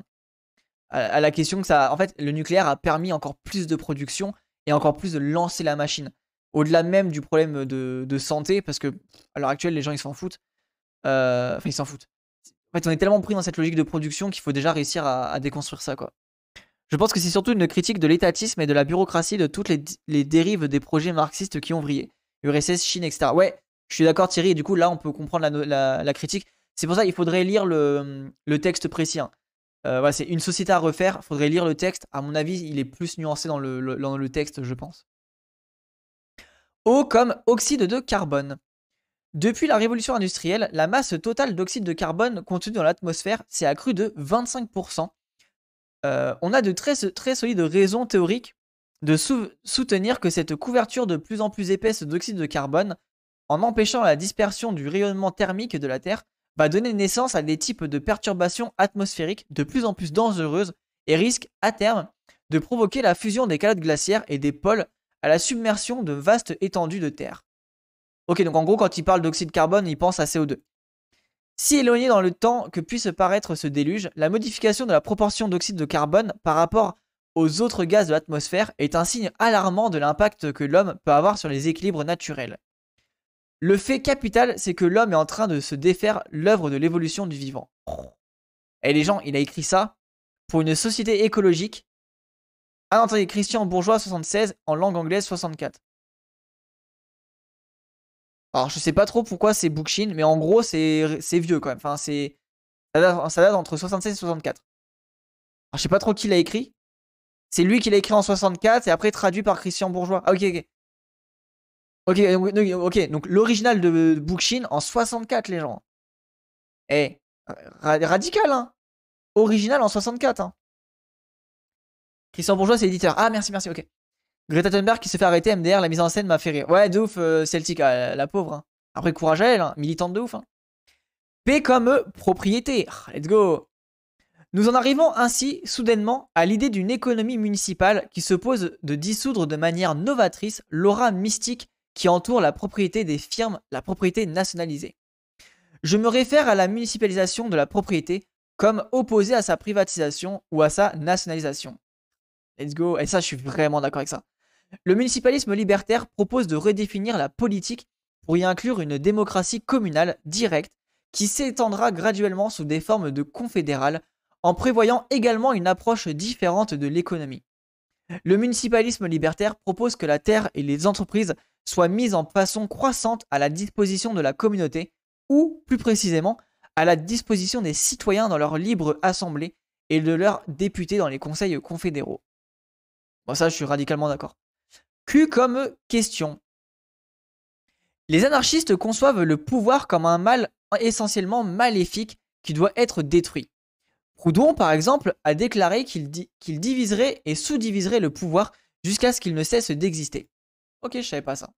à, la question que ça. En fait, le nucléaire a permis encore plus de production et encore plus de lancer la machine. Au-delà même du problème de, santé, parce que à l'heure actuelle, les gens ils s'en foutent. Euh, enfin, ils s'en foutent. En fait, on est tellement pris dans cette logique de production qu'il faut déjà réussir à, déconstruire ça, quoi. Je pense que c'est surtout une critique de l'étatisme et de la bureaucratie de toutes les, les dérives des projets marxistes qui ont vrillé. URSS, Chine, etc. Ouais, je suis d'accord Thierry, et du coup là on peut comprendre la, critique. C'est pour ça qu'il faudrait lire le, texte précis. Hein. Euh, c'est une société à refaire, il faudrait lire le texte. À mon avis, il est plus nuancé dans le, texte, je pense. O comme oxyde de carbone. Depuis la révolution industrielle, la masse totale d'oxyde de carbone contenue dans l'atmosphère s'est accrue de 25%. Euh, on a de très, solides raisons théoriques de soutenir que cette couverture de plus en plus épaisse d'oxyde de carbone en empêchant la dispersion du rayonnement thermique de la Terre, va donner naissance à des types de perturbations atmosphériques de plus en plus dangereuses et risque, à terme, de provoquer la fusion des calottes glaciaires et des pôles à la submersion de vastes étendues de terre. Ok, donc en gros, quand il parle d'oxyde carbone, il pense à CO2. Si éloigné dans le temps que puisse paraître ce déluge, la modification de la proportion d'oxyde de carbone par rapport aux autres gaz de l'atmosphère est un signe alarmant de l'impact que l'homme peut avoir sur les équilibres naturels. Le fait capital, c'est que l'homme est en train de se défaire l'œuvre de l'évolution du vivant. Et les gens, il a écrit ça pour une société écologique. Ah non, dit Christian Bourgeois 76 en langue anglaise 64. Alors je sais pas trop pourquoi c'est Bookchin, mais en gros c'est vieux quand même. Enfin c'est ça date, ça entre 76 et 64. Alors je sais pas trop qui l'a écrit. C'est lui qui l'a écrit en 64 et après traduit par Christian Bourgeois. Ah ok ok. Euh, ok, donc l'original de Bookchin en 64, les gens. Eh, radical, hein. Original en 64, hein. Christian Bourgeois, c'est éditeur. Ah, merci, merci, ok. Greta Thunberg qui se fait arrêter, MDR, la mise en scène m'a fait rire. Ouais, de ouf, euh, Celtic, ah, la, pauvre. Hein. Après, courage à elle, hein, militante de ouf. Hein. P comme euh, propriété. Ah, let's go. Nous en arrivons ainsi soudainement à l'idée d'une économie municipale qui se pose de dissoudre de manière novatrice l'aura mystique qui entoure la propriété des firmes, la propriété nationalisée. Je me réfère à la municipalisation de la propriété comme opposée à sa privatisation ou à sa nationalisation. Let's go, et ça je suis vraiment d'accord avec ça. Le municipalisme libertaire propose de redéfinir la politique pour y inclure une démocratie communale directe qui s'étendra graduellement sous des formes de confédérales en prévoyant également une approche différente de l'économie. Le municipalisme libertaire propose que la terre et les entreprises soit mise en façon croissante à la disposition de la communauté, ou plus précisément, à la disposition des citoyens dans leur libre assemblée et de leurs députés dans les conseils confédéraux. Bon, ça, je suis radicalement d'accord. Q comme question. Les anarchistes conçoivent le pouvoir comme un mal essentiellement maléfique qui doit être détruit. Proudhon, par exemple, a déclaré qu'il diviserait et sous-diviserait le pouvoir jusqu'à ce qu'il ne cesse d'exister. Ok, je savais pas ça.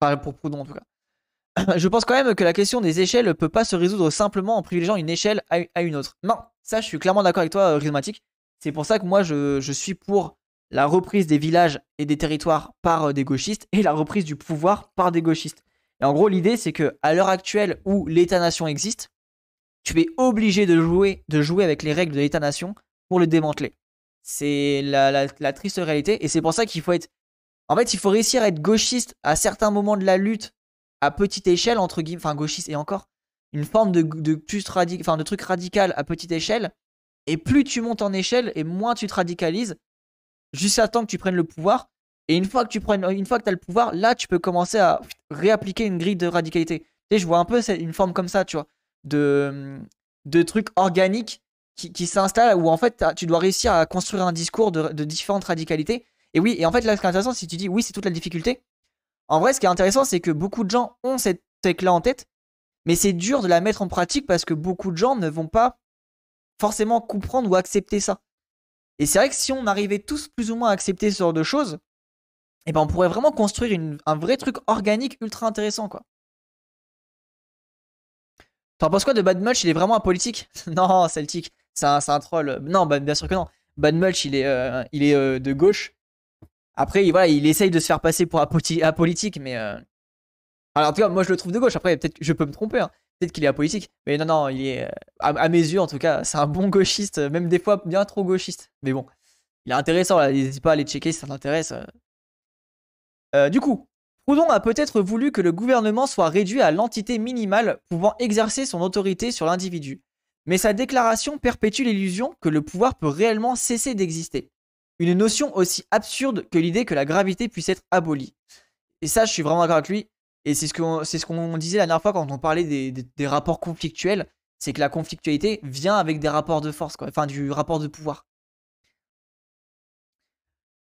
Enfin, pour Proudhon en tout cas. je pense quand même que la question des échelles ne peut pas se résoudre simplement en privilégiant une échelle à une autre. Non, ça je suis clairement d'accord avec toi, euh, Rhythmatique. C'est pour ça que moi je, suis pour la reprise des villages et des territoires par euh, des gauchistes et la reprise du pouvoir par des gauchistes. Et en gros, l'idée c'est que à l'heure actuelle où l'État-nation existe, tu es obligé de jouer, de jouer avec les règles de l'État-nation pour le démanteler. C'est la triste réalité et c'est pour ça qu'il faut être en fait, il faut réussir à être gauchiste à certains moments de la lutte, à petite échelle, entre guillemets, enfin gauchiste et encore, une forme de, de truc radical à petite échelle. Et plus tu montes en échelle et moins tu te radicalises, jusqu'à temps que tu prennes le pouvoir. Et une fois que tu prennes, une fois que as le pouvoir, là, tu peux commencer à réappliquer une grille de radicalité. Et je vois un peu une forme comme ça, tu vois, de, de organique qui, qui s'installent où en fait tu dois réussir à construire un discours de différentes radicalités et oui, et en fait, là, ce qui est intéressant, si tu dis oui, c'est toute la difficulté, en vrai, ce qui est intéressant, c'est que beaucoup de gens ont cette tech-là en tête, mais c'est dur de la mettre en pratique parce que beaucoup de gens ne vont pas forcément comprendre ou accepter ça. Et c'est vrai que si on arrivait tous plus ou moins à accepter ce genre de choses, eh ben on pourrait vraiment construire un vrai truc organique ultra intéressant, quoi. T'en penses quoi de Bad Mulch Il est vraiment un politique Non, Celtic, c'est un, troll. Non, bah, bien sûr que non. Bad Mulch, il est, euh, il est euh, de gauche après, voilà, il essaye de se faire passer pour apolitique, mais. Alors, euh, en tout cas, moi, je le trouve de gauche. Après, peut-être je peux me tromper. Hein. Peut-être qu'il est apolitique. Mais non, non, il est. Euh, à, mes yeux, en tout cas, c'est un bon gauchiste. Euh, même des fois, bien trop gauchiste. Mais bon, il est intéressant. N'hésite pas à aller checker si ça t'intéresse. du coup, Proudhon a peut-être voulu que le gouvernement soit réduit à l'entité minimale pouvant exercer son autorité sur l'individu. Mais sa déclaration perpétue l'illusion que le pouvoir peut réellement cesser d'exister une notion aussi absurde que l'idée que la gravité puisse être abolie. Et ça, je suis vraiment d'accord avec lui. Et c'est ce qu'on disait la dernière fois quand on parlait des, rapports conflictuels. C'est que la conflictualité vient avec des rapports de force, quoi. enfin du rapport de pouvoir.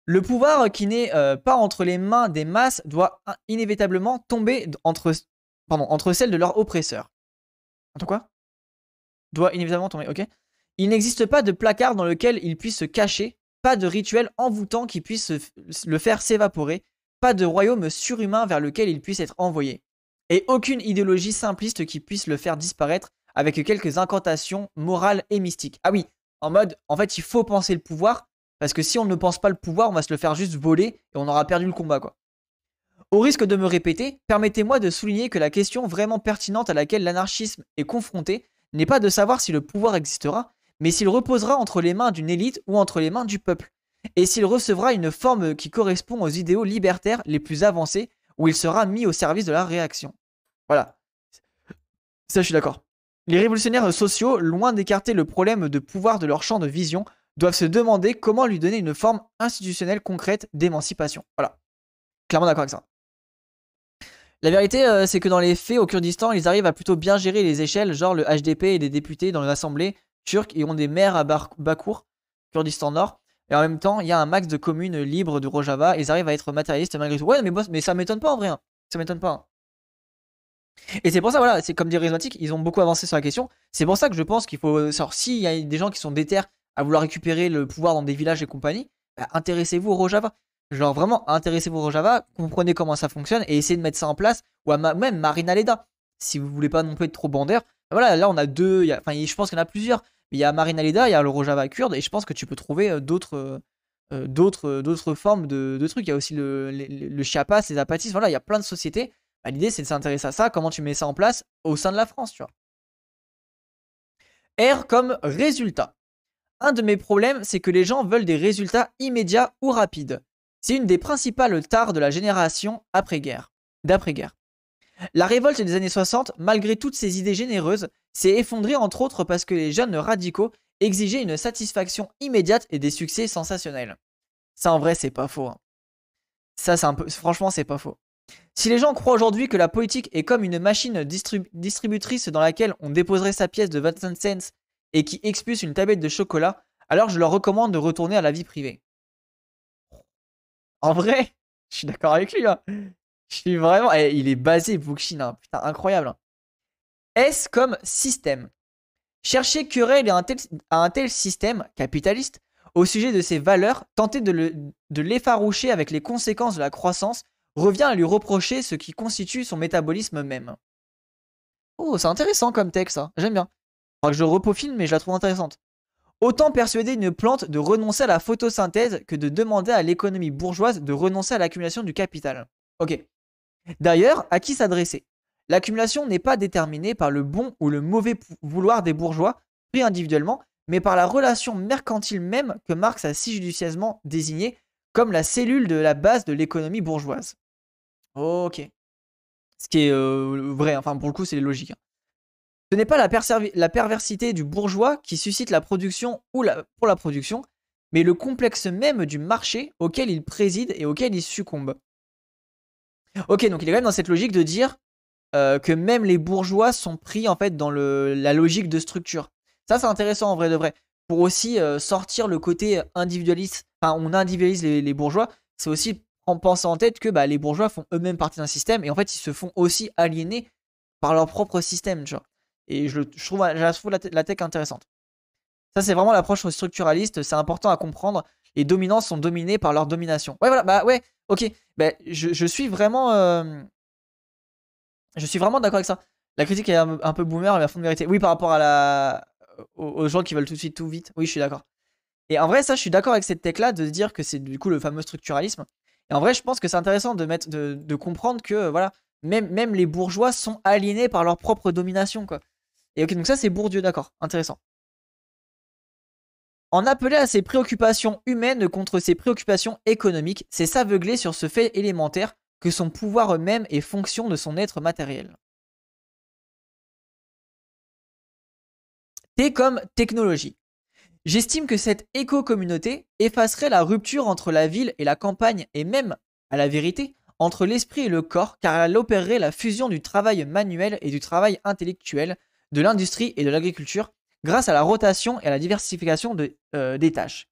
Le pouvoir qui n'est euh, pas entre les mains des masses doit inévitablement tomber entre, pardon, entre celles de leurs oppresseurs. Attends quoi Doit inévitablement tomber, ok Il n'existe pas de placard dans lequel il puissent se cacher, pas de rituel envoûtant qui puisse le faire s'évaporer, pas de royaume surhumain vers lequel il puisse être envoyé, et aucune idéologie simpliste qui puisse le faire disparaître avec quelques incantations morales et mystiques. Ah oui, en mode, en fait, il faut penser le pouvoir, parce que si on ne pense pas le pouvoir, on va se le faire juste voler et on aura perdu le combat, quoi. Au risque de me répéter, permettez-moi de souligner que la question vraiment pertinente à laquelle l'anarchisme est confronté n'est pas de savoir si le pouvoir existera, mais s'il reposera entre les mains d'une élite ou entre les mains du peuple, et s'il recevra une forme qui correspond aux idéaux libertaires les plus avancés, où il sera mis au service de la réaction. Voilà. Ça, je suis d'accord. Les révolutionnaires sociaux, loin d'écarter le problème de pouvoir de leur champ de vision, doivent se demander comment lui donner une forme institutionnelle concrète d'émancipation. Voilà. Clairement d'accord avec ça. La vérité, euh, c'est que dans les faits, au Kurdistan, ils arrivent à plutôt bien gérer les échelles, genre le HDP et les députés dans l'Assemblée turcs, ils ont des maires à Bakour, Kurdistan Nord. Et en même temps, il y a un max de communes libres de Rojava. Et ils arrivent à être matérialistes malgré tout. Ouais, mais, boss, mais ça m'étonne pas en vrai. Hein. Ça m'étonne pas. Hein. Et c'est pour ça, voilà, c'est comme des ils ont beaucoup avancé sur la question. C'est pour ça que je pense qu'il faut. si s'il y a des gens qui sont déter à vouloir récupérer le pouvoir dans des villages et compagnie, bah, intéressez-vous au Rojava. Genre, vraiment, intéressez-vous au Rojava, comprenez comment ça fonctionne et essayez de mettre ça en place. Ou même Marina Leda, si vous voulez pas non plus être trop bandeur. Bah, voilà, là, on a deux. Enfin, je pense qu'il y en a plusieurs il y a Marina Leda, il y a le Rojava kurde, et je pense que tu peux trouver euh, d'autres euh, euh, d'autres formes de, trucs. Il y a aussi le, le, Chiapas, les apatistes, voilà, il y a plein de sociétés. Bah, l'idée, c'est de s'intéresser à ça, comment tu mets ça en place au sein de la France, tu vois. R comme résultat. Un de mes problèmes, c'est que les gens veulent des résultats immédiats ou rapides. C'est une des principales tares de la génération après-guerre. D'après-guerre. La révolte des années 60, malgré toutes ses idées généreuses, s'est effondrée entre autres parce que les jeunes radicaux exigeaient une satisfaction immédiate et des succès sensationnels. Ça en vrai, c'est pas faux. Hein. Ça, c'est un peu. Franchement, c'est pas faux. Si les gens croient aujourd'hui que la politique est comme une machine distributrice dans laquelle on déposerait sa pièce de 20 cents et qui expulse une tablette de chocolat, alors je leur recommande de retourner à la vie privée. En vrai, je suis d'accord avec lui. Hein. Je suis vraiment. Eh, il est basé, Bookchin. Hein. Putain, incroyable. Hein. S comme système. Chercher querelle à un, tel, à un tel système capitaliste au sujet de ses valeurs, tenter de l'effaroucher le, de avec les conséquences de la croissance, revient à lui reprocher ce qui constitue son métabolisme même. Oh, c'est intéressant comme texte, ça. Hein. J'aime bien. Faudra que je le mais je la trouve intéressante. Autant persuader une plante de renoncer à la photosynthèse que de demander à l'économie bourgeoise de renoncer à l'accumulation du capital. Ok. D'ailleurs, à qui s'adresser L'accumulation n'est pas déterminée par le bon ou le mauvais vouloir des bourgeois, pris individuellement, mais par la relation mercantile même que Marx a si judicieusement désignée comme la cellule de la base de l'économie bourgeoise. Ok. Ce qui est euh, vrai, enfin pour le coup c'est logique. Hein. Ce n'est pas la, perversité du bourgeois qui suscite la production ou pour la production, mais le complexe même du marché auquel il préside et auquel il succombe. Ok, donc il est quand même dans cette logique de dire euh, que même les bourgeois sont pris en fait dans le, la logique de structure. Ça, c'est intéressant en vrai de vrai. Pour aussi euh, sortir le côté individualiste, enfin, on individualise les, bourgeois, c'est aussi en pensant en tête que bah, les bourgeois font eux-mêmes partie d'un système et en fait, ils se font aussi aliénés par leur propre système, tu vois. Et je, trouve, la, la tech intéressante. Ça, c'est vraiment l'approche structuraliste, c'est important à comprendre et dominants sont dominés par leur domination. Ouais, voilà, bah ouais, ok. ben je, je suis vraiment. Euh, je suis vraiment d'accord avec ça. La critique est un, peu boomer, mais à fond de vérité. Oui, par rapport à la... aux, gens qui veulent tout de suite tout vite. Oui, je suis d'accord. Et en vrai, ça, je suis d'accord avec cette tech-là de dire que c'est du coup le fameux structuralisme. Et en vrai, je pense que c'est intéressant de, mettre, de, de, comprendre que euh, voilà, même, même les bourgeois sont aliénés par leur propre domination. Quoi. Et ok, donc ça, c'est Bourdieu, d'accord, intéressant. En appeler à ses préoccupations humaines contre ses préoccupations économiques, c'est s'aveugler sur ce fait élémentaire que son pouvoir même est fonction de son être matériel. T comme technologie. J'estime que cette éco-communauté effacerait la rupture entre la ville et la campagne et même, à la vérité, entre l'esprit et le corps car elle opérerait la fusion du travail manuel et du travail intellectuel, de l'industrie et de l'agriculture grâce à la rotation et à la diversification euh, des tâches.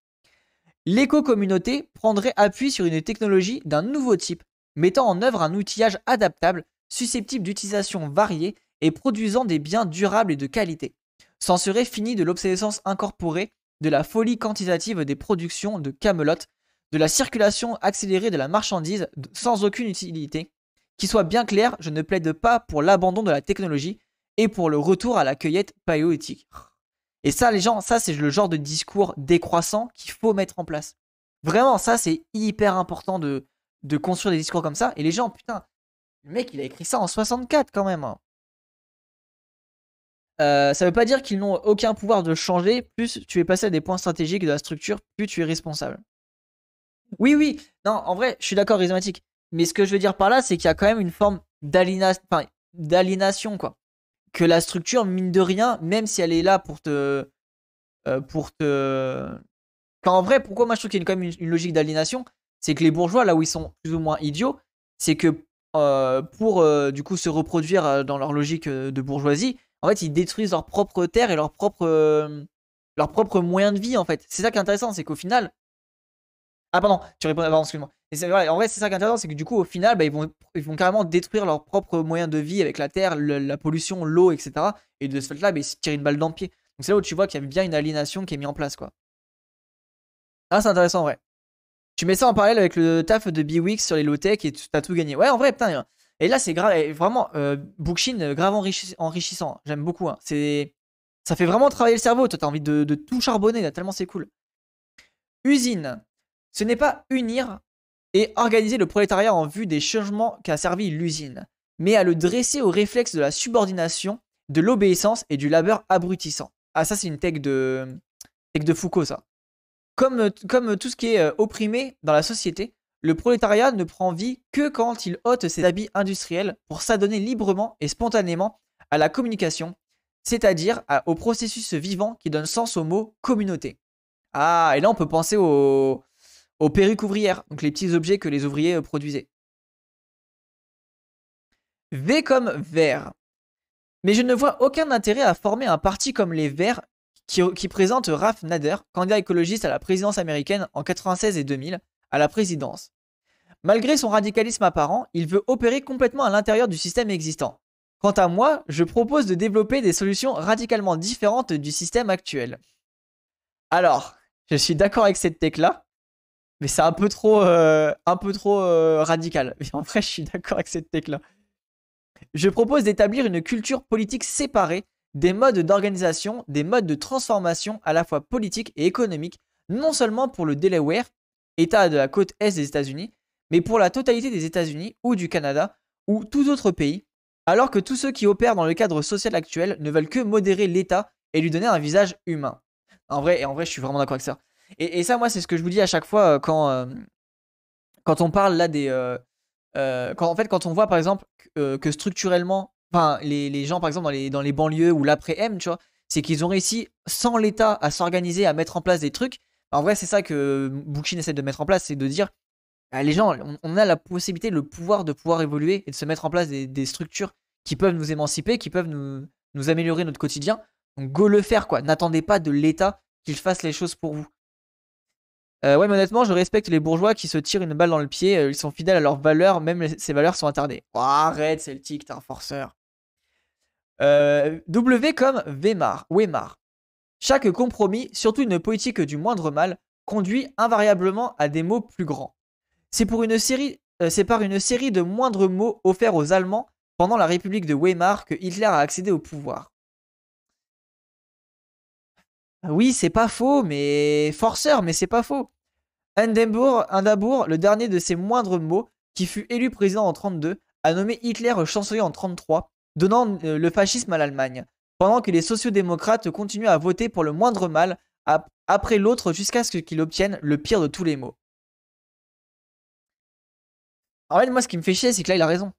L'éco-communauté prendrait appui sur une technologie d'un nouveau type, mettant en œuvre un outillage adaptable, susceptible d'utilisation variée et produisant des biens durables et de qualité. S'en serait fini de l'obsolescence incorporée, de la folie quantitative des productions de Camelot, de la circulation accélérée de la marchandise sans aucune utilité. Qu'il soit bien clair, je ne plaide pas pour l'abandon de la technologie et pour le retour à la cueillette paléoéthique. Et ça, les gens, ça, c'est le genre de discours décroissant qu'il faut mettre en place. Vraiment, ça, c'est hyper important de, construire des discours comme ça. Et les gens, putain, le mec, il a écrit ça en 64 quand même. Ça hein. ne euh, ça veut pas dire qu'ils n'ont aucun pouvoir de changer. Plus tu es passé à des points stratégiques de la structure, plus tu es responsable. Oui, oui. Non, en vrai, je suis d'accord, rhizomatique. Mais ce que je veux dire par là, c'est qu'il y a quand même une forme d'aliénation, quoi que la structure, mine de rien, même si elle est là pour te. Euh, pour te. en vrai, pourquoi moi je trouve qu'il y a quand même une, logique d'aliénation C'est que les bourgeois, là où ils sont plus ou moins idiots, c'est que euh, pour euh, du coup se reproduire dans leur logique de bourgeoisie, en fait, ils détruisent leur propre terre et leurs propres leur moyens de vie en fait. C'est ça qui est intéressant, c'est qu'au final. Ah pardon, tu réponds. avant, excuse-moi en vrai, c'est ça qui est intéressant, c'est que du coup, au final, bah, ils, vont, ils vont carrément détruire leurs propres moyens de vie avec la terre, la pollution, l'eau, etc. Et de ce fait-là, bah, ils se tirent une balle dans le pied. Donc c'est là où tu vois qu'il y a bien une aliénation qui est mise en place, quoi. Ah, c'est intéressant, en vrai. Tu mets ça en parallèle avec le taf de Biwix sur les low-tech et t'as tout gagné. Ouais, en vrai, putain. Et là, c'est grave, vraiment, euh, Bookshin, grave enrichissant. J'aime beaucoup. Hein. C'est. Ça fait vraiment travailler le cerveau. Toi, t'as envie de, de, tout charbonner, là, tellement c'est cool. Usine. Ce n'est pas unir, et organiser le prolétariat en vue des changements qu'a servi l'usine, mais à le dresser au réflexe de la subordination, de l'obéissance et du labeur abrutissant. Ah ça c'est une tech de, de Foucault ça. Comme, comme tout ce qui est euh, opprimé dans la société, le prolétariat ne prend vie que quand il ôte ses habits industriels pour s'adonner librement et spontanément à la communication, c'est-à-dire au processus vivant qui donne sens au mot communauté. Ah, et là on peut penser au, aux perruques ouvrières, donc les petits objets que les ouvriers euh, produisaient. V comme vert. Mais je ne vois aucun intérêt à former un parti comme les Verts qui, euh, présente Raf Nader, candidat écologiste à la présidence américaine en 96 et 2000, à la présidence. Malgré son radicalisme apparent, il veut opérer complètement à l'intérieur du système existant. Quant à moi, je propose de développer des solutions radicalement différentes du système actuel. Alors, je suis d'accord avec cette tech-là, mais c'est un peu trop, euh, un peu trop euh, radical. Mais en vrai, je suis d'accord avec cette tech-là. Je propose d'établir une culture politique séparée des modes d'organisation, des modes de transformation à la fois politique et économique, non seulement pour le Delaware, état de la côte est des États-Unis, mais pour la totalité des États-Unis ou du Canada ou tout autre pays, alors que tous ceux qui opèrent dans le cadre social actuel ne veulent que modérer l'État et lui donner un visage humain. En vrai, et en vrai, je suis vraiment d'accord avec ça. Et, ça, moi, c'est ce que je vous dis à chaque fois euh, quand, euh, quand on parle là des. Euh, quand, en fait, quand on voit par exemple que, structurellement, les, gens par exemple dans les, dans les banlieues ou l'après-M, tu vois, c'est qu'ils ont réussi sans l'État à s'organiser, à mettre en place des trucs. En vrai, c'est ça que Bookin essaie de mettre en place, c'est de dire bah, les gens, on, a la possibilité, le pouvoir de pouvoir évoluer et de se mettre en place des, structures qui peuvent nous émanciper, qui peuvent nous, nous, améliorer notre quotidien. Donc go le faire, quoi. N'attendez pas de l'État qu'il fasse les choses pour vous. Euh, ouais, mais honnêtement, je respecte les bourgeois qui se tirent une balle dans le pied. Euh, ils sont fidèles à leurs valeurs, même ces valeurs sont attardées. Oh, arrête, Celtic, t'es un forceur. Euh, w comme Weimar. Weimar. Chaque compromis, surtout une politique du moindre mal, conduit invariablement à des mots plus grands. C'est pour c'est par une série de moindres mots offerts aux Allemands pendant la République de Weimar que Hitler a accédé au pouvoir. Ah oui, c'est pas faux, mais. Forceur, mais c'est pas faux. Hindenburg, le dernier de ces moindres mots, qui fut élu président en 32, a nommé Hitler chancelier en 33, donnant euh, le fascisme à l'Allemagne, pendant que les sociodémocrates continuent à voter pour le moindre mal après l'autre jusqu'à ce qu'il obtienne le pire de tous les maux. En fait, moi, ce qui me fait chier, c'est que là, il a raison.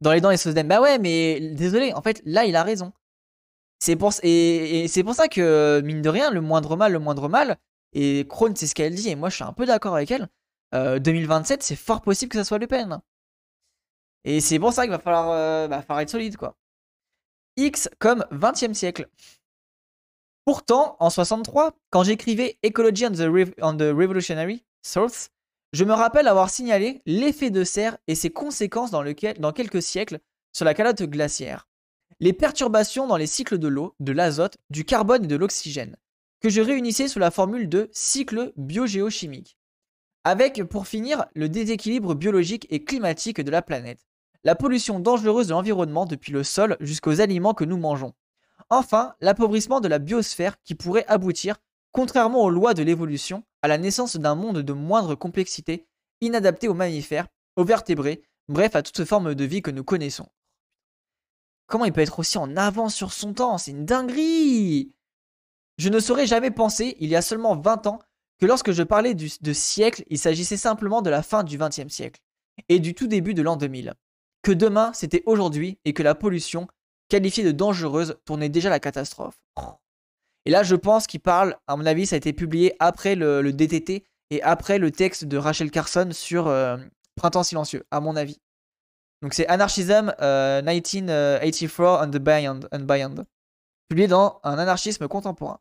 Dans les dents et se dém Bah ouais, mais désolé, en fait, là, il a raison. C'est pour, et, c'est pour ça que, mine de rien, le moindre mal, le moindre mal, et Krohn, c'est ce qu'elle dit, et moi je suis un peu d'accord avec elle, 2027, euh, c'est fort possible que ça soit Le peine. Et c'est pour ça qu'il va falloir, euh, bah, être solide, quoi. X comme 20e siècle. Pourtant, en 63, quand j'écrivais Ecology on the, Revolutionary Source, je me rappelle avoir signalé l'effet de serre et ses conséquences dans, dans quelques siècles sur la calotte glaciaire les perturbations dans les cycles de l'eau, de l'azote, du carbone et de l'oxygène, que je réunissais sous la formule de cycle biogéochimique. Avec, pour finir, le déséquilibre biologique et climatique de la planète, la pollution dangereuse de l'environnement depuis le sol jusqu'aux aliments que nous mangeons. Enfin, l'appauvrissement de la biosphère qui pourrait aboutir, contrairement aux lois de l'évolution, à la naissance d'un monde de moindre complexité, inadapté aux mammifères, aux vertébrés, bref à toute forme de vie que nous connaissons. Comment il peut être aussi en avance sur son temps C'est une dinguerie Je ne saurais jamais penser, il y a seulement 20 ans, que lorsque je parlais de siècle, il s'agissait simplement de la fin du XXe siècle et du tout début de l'an 2000. Que demain, c'était aujourd'hui et que la pollution, qualifiée de dangereuse, tournait déjà la catastrophe. Oh. Et là, je pense qu'il parle, à mon avis, ça a été publié après le, DTT et après le texte de Rachel Carson sur euh, Printemps silencieux, à mon avis. Donc c'est Anarchism 1984 euh, and, Beyond, publié dans Un anarchisme contemporain.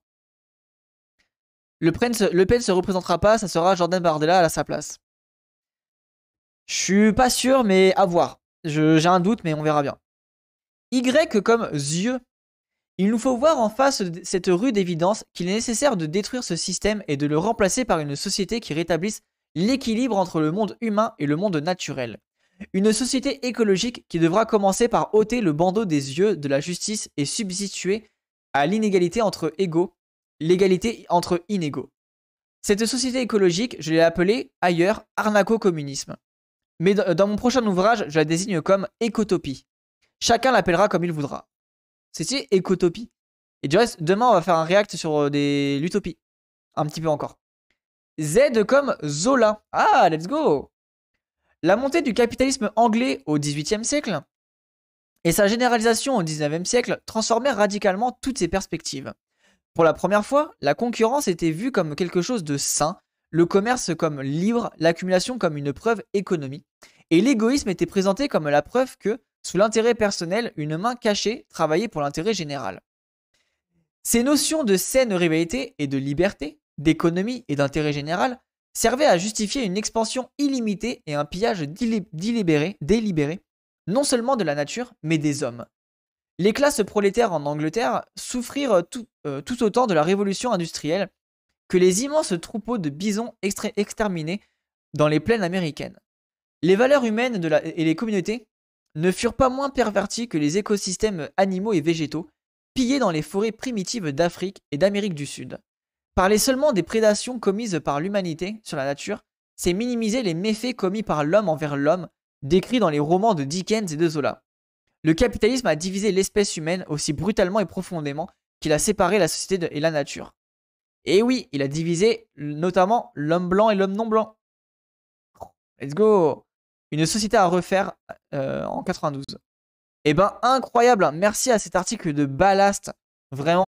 Le Pen, ne se représentera pas, ça sera Jordan Bardella à sa place. Je suis pas sûr, mais à voir. J'ai un doute, mais on verra bien. Y comme yeux, Il nous faut voir en face cette rude évidence qu'il est nécessaire de détruire ce système et de le remplacer par une société qui rétablisse l'équilibre entre le monde humain et le monde naturel. Une société écologique qui devra commencer par ôter le bandeau des yeux de la justice et substituer à l'inégalité entre égaux l'égalité entre inégaux. Cette société écologique, je l'ai appelée ailleurs arnaco-communisme. Mais dans mon prochain ouvrage, je la désigne comme écotopie. Chacun l'appellera comme il voudra. cest écotopie Et du reste, demain, on va faire un react sur euh, des l'utopie. Un petit peu encore. Z comme Zola. Ah, let's go la montée du capitalisme anglais au XVIIIe siècle et sa généralisation au XIXe siècle transformèrent radicalement toutes ces perspectives. Pour la première fois, la concurrence était vue comme quelque chose de sain, le commerce comme libre, l'accumulation comme une preuve économique, et l'égoïsme était présenté comme la preuve que, sous l'intérêt personnel, une main cachée travaillait pour l'intérêt général. Ces notions de saine rivalité et de liberté, d'économie et d'intérêt général servait à justifier une expansion illimitée et un pillage délibéré, non seulement de la nature, mais des hommes. Les classes prolétaires en Angleterre souffrirent tout, euh, autant de la révolution industrielle que les immenses troupeaux de bisons exterminés dans les plaines américaines. Les valeurs humaines et les communautés ne furent pas moins perverties que les écosystèmes animaux et végétaux pillés dans les forêts primitives d'Afrique et d'Amérique du Sud. Parler seulement des prédations commises par l'humanité sur la nature, c'est minimiser les méfaits commis par l'homme envers l'homme, décrits dans les romans de Dickens et de Zola. Le capitalisme a divisé l'espèce humaine aussi brutalement et profondément qu'il a séparé la société et la nature. Et oui, il a divisé notamment l'homme blanc et l'homme non blanc. Let's go Une société à refaire euh, en 92. Eh ben incroyable, hein. merci à cet article de ballast, vraiment